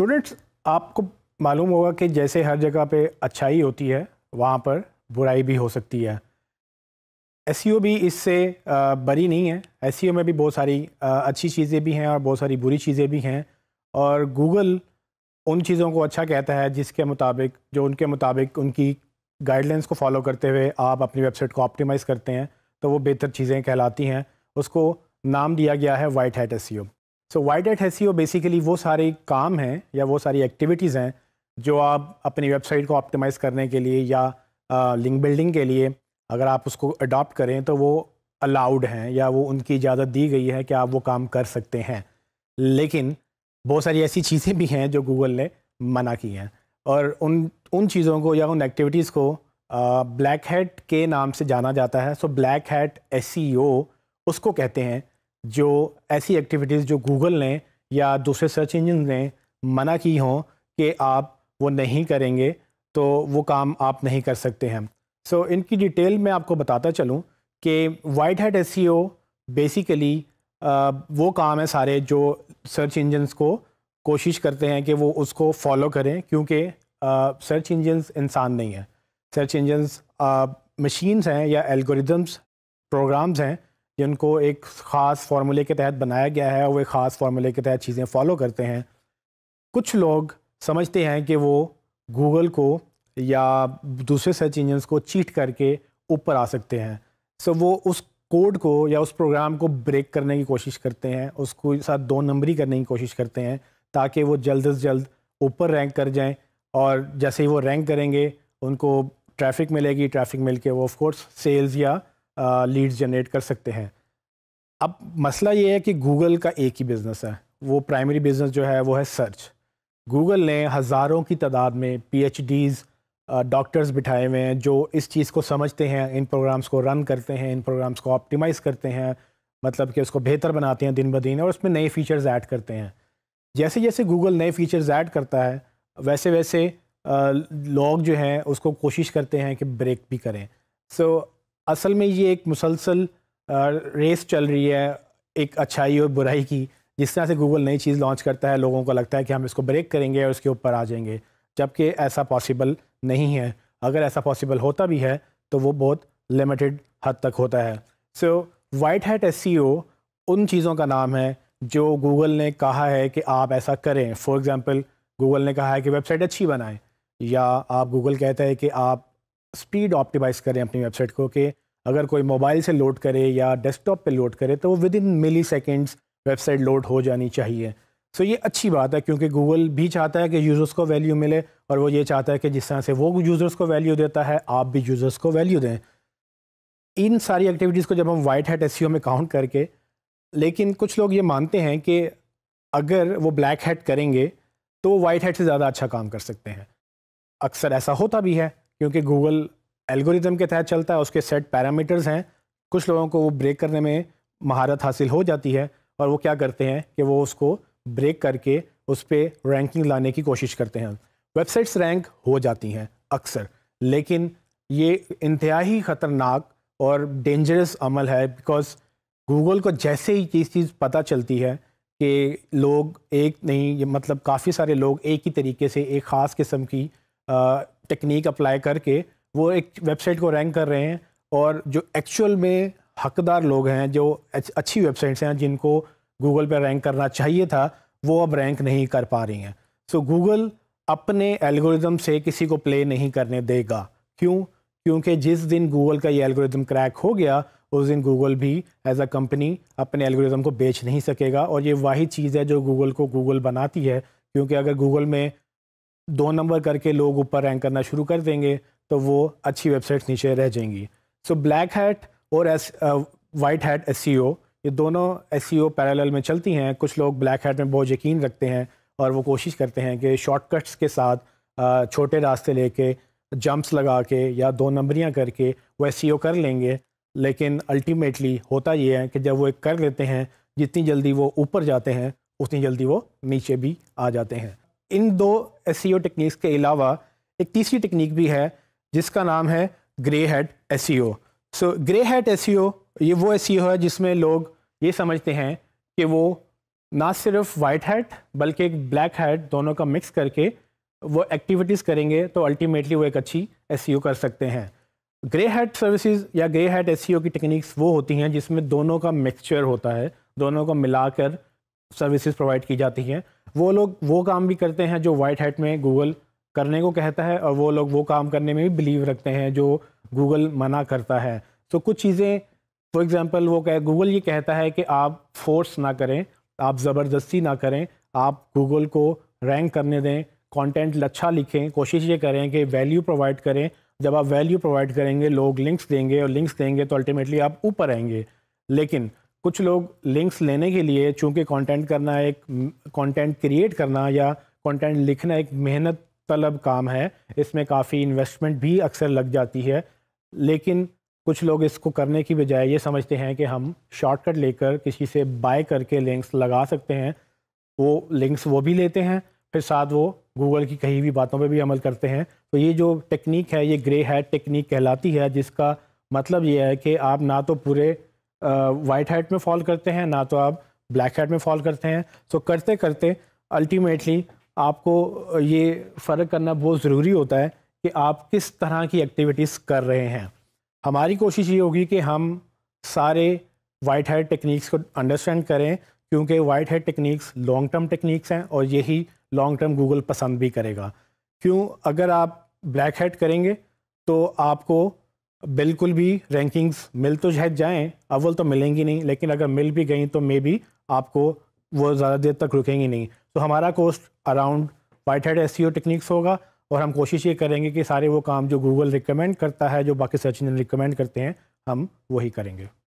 students आपको मालूम होगा कि जैसे हर जगह पे अच्छाई होती है वहाँ पर बुराई भी हो सकती है एस e भी इससे बरी नहीं है एस e में भी बहुत सारी अच्छी चीज़ें भी हैं और बहुत सारी बुरी चीज़ें भी हैं और गूगल उन चीज़ों को अच्छा कहता है जिसके मुताबिक जो उनके मुताबिक उनकी गाइडलाइंस को फॉलो करते हुए आप अपनी वेबसाइट को ऑप्टिमाइज़ करते हैं तो वो बेहतर चीज़ें कहलाती हैं उसको नाम दिया गया है white hat S so white at hat SEO basically वो सारे काम हैं या वो सारी एक्टिविटीज़ हैं जो आप अपनी वेबसाइट को ऑप्टिमाइज़ करने के लिए या लिंक बिल्डिंग के लिए अगर आप उसको अडॉप्ट करें तो वो अलाउड हैं या वो उनकी इजाज़त दी गई है कि आप वो काम कर सकते हैं लेकिन बहुत सारी ऐसी चीज़ें भी हैं जो गूगल ने मना की हैं और उन उन चीज़ों को या उन एक्टिविटीज़ को ब्लैक हैट के नाम से जाना जाता है सो ब्लैक हैट एस उसको कहते हैं जो ऐसी एक्टिविटीज़ जो गूगल ने या दूसरे सर्च इंजन ने मना की हों कि आप वो नहीं करेंगे तो वो काम आप नहीं कर सकते हैं सो so, इनकी डिटेल मैं आपको बताता चलूँ कि वाइट हेड एस बेसिकली वो काम है सारे जो सर्च इंजनस को कोशिश करते हैं कि वो उसको फॉलो करें क्योंकि सर्च इंजनस इंसान नहीं है सर्च इंजनस मशीन्स हैं या एल्गोरिदम्स प्रोग्राम्स हैं जिनको एक ख़ास फार्मूले के तहत बनाया गया है और वे ख़ास फार्मूले के तहत चीज़ें फॉलो करते हैं कुछ लोग समझते हैं कि वो गूगल को या दूसरे सर्च इंजन्स को चीट करके ऊपर आ सकते हैं सो वो उस कोड को या उस प्रोग्राम को ब्रेक करने की कोशिश करते हैं उसको साथ दो नंबरी करने की कोशिश करते हैं ताकि वो जल्द से जल्द ऊपर रैंक कर जाएं और जैसे ही वो रैंक करेंगे उनको ट्रैफिक मिलेगी ट्रैफिक मिल के वो ऑफ कोर्स सेल्स या लीड्स जनरेट कर सकते हैं अब मसला ये है कि गूगल का एक ही बिज़नेस है वो प्राइमरी बिज़नेस जो है वो है सर्च गूगल ने हज़ारों की तादाद में पीएचडीज़ डॉक्टर्स बिठाए हुए हैं जो इस चीज़ को समझते हैं इन प्रोग्राम्स को रन करते हैं इन प्रोग्राम्स को ऑप्टिमाइज़ करते हैं मतलब कि उसको बेहतर बनाते हैं दिन ब दिन और उसमें नए फीचर्स ऐड करते हैं जैसे जैसे गूगल नए फीचर्स ऐड करता है वैसे वैसे लोग जो हैं उसको कोशिश करते हैं कि ब्रेक भी करें सो so, असल में ये एक मुसलसल रेस चल रही है एक अच्छाई और बुराई की जिस तरह से गूगल नई चीज़ लॉन्च करता है लोगों को लगता है कि हम इसको ब्रेक करेंगे और इसके ऊपर आ जाएंगे जबकि ऐसा पॉसिबल नहीं है अगर ऐसा पॉसिबल होता भी है तो वो बहुत लिमिटेड हद तक होता है सो वाइट हैट एस उन चीज़ों का नाम है जो गूगल ने कहा है कि आप ऐसा करें फॉर एग्ज़ाम्पल गूगल ने कहा है कि वेबसाइट अच्छी बनाएं या आप गूगल कहते हैं कि आप स्पीड ऑप्टिमाइज़ करें अपनी वेबसाइट को कि अगर कोई मोबाइल से लोड करे या डेस्कटॉप पे लोड करे तो वो within milliseconds website load हो जानी चाहिए सो so ये अच्छी बात है क्योंकि गूगल भी चाहता है कि यूज़र्स को वैल्यू मिले और वो ये चाहता है कि जिस तरह से वो यूज़र्स को वैल्यू देता है आप भी यूज़र्स को वैल्यू दें इन सारी एक्टिविटीज़ को जब हम वाइट हैट एस में काउंट करके लेकिन कुछ लोग ये मानते हैं कि अगर वो ब्लैक हैट करेंगे तो वाइट हैट से ज़्यादा अच्छा काम कर सकते हैं अक्सर ऐसा होता भी है क्योंकि गूगल एल्गोरिज्म के तहत चलता है उसके सेट पैरामीटर्स हैं कुछ लोगों को वो ब्रेक करने में महारत हासिल हो जाती है और वो क्या करते हैं कि वो उसको ब्रेक करके उस पर रैंकिंग लाने की कोशिश करते हैं वेबसाइट्स रैंक हो जाती हैं अक्सर लेकिन ये इंतहाई ख़तरनाक और डेंजरस अमल है बिकॉज गूगल को जैसे ही चीज़ चीज़ पता चलती है कि लोग एक नहीं मतलब काफ़ी सारे लोग एक ही तरीके से एक ख़ास किस्म की टेक्निक अप्लाई करके वो एक वेबसाइट को रैंक कर रहे हैं और जो एक्चुअल में हकदार लोग हैं जो अच्छी वेबसाइट्स हैं जिनको गूगल पर रैंक करना चाहिए था वो अब रैंक नहीं कर पा रही हैं सो so, गूगल अपने एल्गोरिदम से किसी को प्ले नहीं करने देगा क्यों क्योंकि जिस दिन गूगल का ये एल्गोरिदम क्रैक हो गया उस दिन गूगल भी एज अ कंपनी अपने एल्गोरिदम को बेच नहीं सकेगा और ये वही चीज़ है जो गूगल को गूगल बनाती है क्योंकि अगर गूगल में दो नंबर करके लोग ऊपर रैंक करना शुरू कर देंगे तो वो अच्छी वेबसाइट्स नीचे रह जाएंगी सो ब्लैक हैट और एस वाइट हैट एस ये दोनों एस सी e में चलती हैं कुछ लोग ब्लैक हैट में बहुत यकीन रखते हैं और वो कोशिश करते हैं कि शॉर्टकट्स के साथ uh, छोटे रास्ते लेके जंप्स लगा के या दो नंबरियां करके वो एस e कर लेंगे लेकिन अल्टीमेटली होता ये है कि जब वो एक कर लेते हैं जितनी जल्दी वो ऊपर जाते हैं उतनी जल्दी वो नीचे भी आ जाते हैं इन दो एस सी e के अलावा एक तीसरी टेक्निक भी है जिसका नाम है grey head S so grey head S ये वो एस e है जिसमें लोग ये समझते हैं कि वो ना सिर्फ वाइट हेड बल्कि एक ब्लैक हेड दोनों का मिक्स करके वो एक्टिविटीज़ करेंगे तो अल्टीमेटली वो एक अच्छी एस e कर सकते हैं ग्रे हेड सर्विसेज या ग्रे हेड एस की टेक्निक्स वो होती हैं जिसमें दोनों का मिक्सचर होता है दोनों को मिलाकर सर्विसेज प्रोवाइड की जाती हैं वो लोग वो काम भी करते हैं जो वाइट हेड में गूगल करने को कहता है और वो लोग वो काम करने में भी बिलीव रखते हैं जो गूगल मना करता है तो कुछ चीज़ें फॉर एग्ज़ाम्पल वो कह गूगल ये कहता है कि आप फोर्स ना करें आप ज़बरदस्ती ना करें आप गूगल को रैंक करने दें कंटेंट अच्छा लिखें कोशिश ये करें कि वैल्यू प्रोवाइड करें जब आप वैल्यू प्रोवाइड करेंगे लोग लिंक्स देंगे और लिंक्स देंगे तो अल्टीमेटली आप ऊपर आएंगे लेकिन कुछ लोग लिंक्स लेने के लिए चूँकि कंटेंट करना एक कंटेंट क्रिएट करना या कंटेंट लिखना एक मेहनत तलब काम है इसमें काफ़ी इन्वेस्टमेंट भी अक्सर लग जाती है लेकिन कुछ लोग इसको करने की बजाय ये समझते हैं कि हम शॉर्टकट लेकर किसी से बाय करके लिंक्स लगा सकते हैं वो लिंक्स वो भी लेते हैं फिर साथ वो गूगल की कहीं हुई बातों पे भी अमल करते हैं तो ये जो टेक्निक है ये ग्रे हैट टेक्निक कहलाती है जिसका मतलब ये है कि आप ना तो पूरे वाइट हैट में फॉल करते हैं ना तो आप ब्लैक हैट में फॉल करते हैं तो करते करते अल्टीमेटली आपको ये फ़र्क करना बहुत ज़रूरी होता है कि आप किस तरह की एक्टिविटीज़ कर रहे हैं हमारी कोशिश ये होगी कि हम सारे वाइट हेड टेक्निक्स को अंडरस्टैंड करें क्योंकि white head techniques long term techniques हैं और यही लॉन्ग टर्म गूगल पसंद भी करेगा क्यों अगर आप ब्लैक हेड करेंगे तो आपको बिल्कुल भी रैंकिंग्स मिल तो जाएँ अव्वल तो मिलेंगी नहीं लेकिन अगर मिल भी गई तो मे भी आपको वो ज़्यादा देर तक रुकेंगे नहीं तो हमारा course around white head S techniques होगा और हम कोशिश ये करेंगे कि सारे वो काम जो गूगल रिकमेंड करता है जो बाकी सर्च इंजन रिकमेंड करते हैं हम वही करेंगे